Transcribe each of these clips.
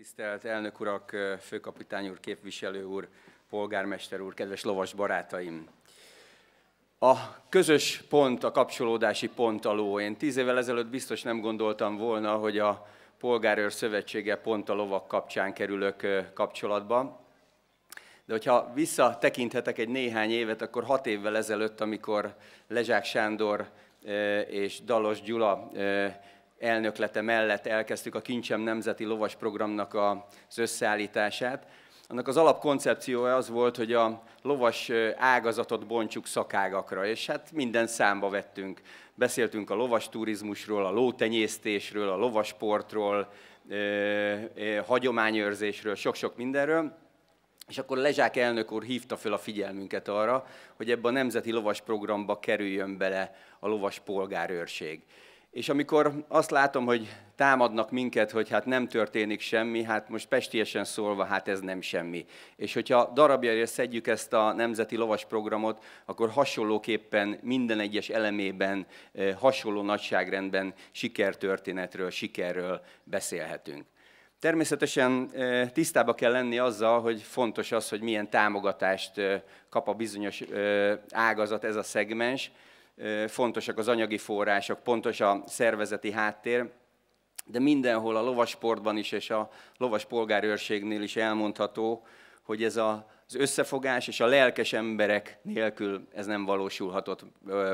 Tisztelt elnök urak, főkapitány úr, képviselő úr, polgármester úr, kedves lovas barátaim! A közös pont, a kapcsolódási pont a ló. Én tíz évvel ezelőtt biztos nem gondoltam volna, hogy a Polgárőr Szövetsége pont a lovak kapcsán kerülök kapcsolatba. De hogyha visszatekinthetek egy néhány évet, akkor hat évvel ezelőtt, amikor Lezsák Sándor és Dalos Gyula elnöklete mellett elkezdtük a Kincsem Nemzeti Lovas Programnak az összeállítását. Annak az alapkoncepciója az volt, hogy a lovas ágazatot bontsuk szakágakra, és hát minden számba vettünk. Beszéltünk a lovas turizmusról, a lótenyésztésről, a lovasportról, hagyományőrzésről, sok-sok mindenről. És akkor Lezsák elnök úr hívta fel a figyelmünket arra, hogy ebbe a Nemzeti Lovas Programba kerüljön bele a lovas polgárőrség. És amikor azt látom, hogy támadnak minket, hogy hát nem történik semmi, hát most pestiesen szólva, hát ez nem semmi. És hogyha darabjaira szedjük ezt a Nemzeti Lovas Programot, akkor hasonlóképpen minden egyes elemében, eh, hasonló nagyságrendben sikertörténetről, sikerről beszélhetünk. Természetesen eh, tisztába kell lenni azzal, hogy fontos az, hogy milyen támogatást eh, kap a bizonyos ágazat, ez a szegmens, fontosak az anyagi források, pontos a szervezeti háttér, de mindenhol a lovasportban is és a lovas polgárőrségnél is elmondható, hogy ez a, az összefogás és a lelkes emberek nélkül ez nem valósulhatott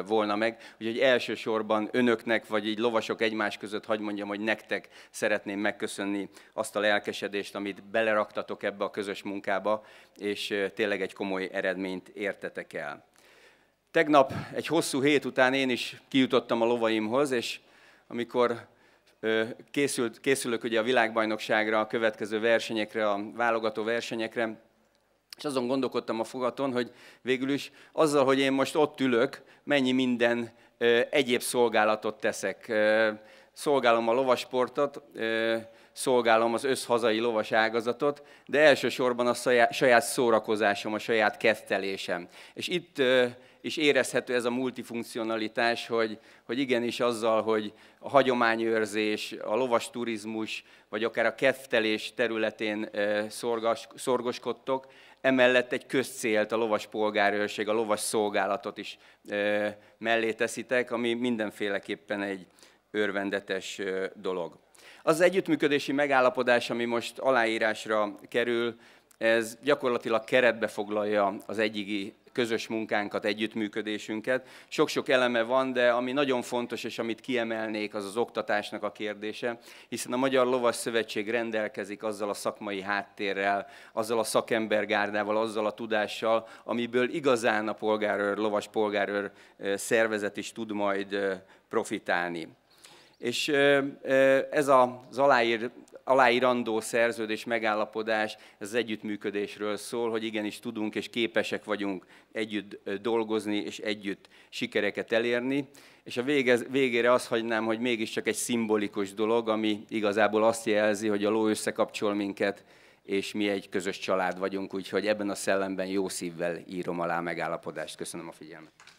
volna meg. Úgyhogy elsősorban önöknek, vagy így lovasok egymás között, hagyd mondjam, hogy nektek szeretném megköszönni azt a lelkesedést, amit beleraktatok ebbe a közös munkába, és tényleg egy komoly eredményt értetek el. Tegnap egy hosszú hét után én is kijutottam a lovaimhoz, és amikor készült, készülök ugye a világbajnokságra, a következő versenyekre, a válogató versenyekre, és azon gondolkodtam a fogaton, hogy végül is azzal, hogy én most ott ülök, mennyi minden egyéb szolgálatot teszek. Szolgálom a lovasportot, szolgálom az összhazai lovas ágazatot, de elsősorban a saját szórakozásom, a saját kettelésem. És itt és érezhető ez a multifunkcionalitás, hogy, hogy igenis azzal, hogy a hagyományőrzés, a lovas turizmus, vagy akár a keftelés területén szorgas, szorgoskodtok, emellett egy közcélt, a lovas polgárőrség, a lovas szolgálatot is mellé teszitek, ami mindenféleképpen egy örvendetes dolog. Az, az együttműködési megállapodás, ami most aláírásra kerül, ez gyakorlatilag keretbe foglalja az egyigi közös munkánkat, együttműködésünket. Sok-sok eleme van, de ami nagyon fontos, és amit kiemelnék, az az oktatásnak a kérdése, hiszen a Magyar Lovas Szövetség rendelkezik azzal a szakmai háttérrel, azzal a szakembergárdával, azzal a tudással, amiből igazán a polgárőr, lovas polgárőr szervezet is tud majd profitálni. És ez az aláír, aláírandó szerződés, megállapodás, ez az együttműködésről szól, hogy igenis tudunk és képesek vagyunk együtt dolgozni és együtt sikereket elérni. És a vége, végére azt hagynám, hogy mégiscsak egy szimbolikus dolog, ami igazából azt jelzi, hogy a ló összekapcsol minket, és mi egy közös család vagyunk, úgyhogy ebben a szellemben jó szívvel írom alá a megállapodást. Köszönöm a figyelmet.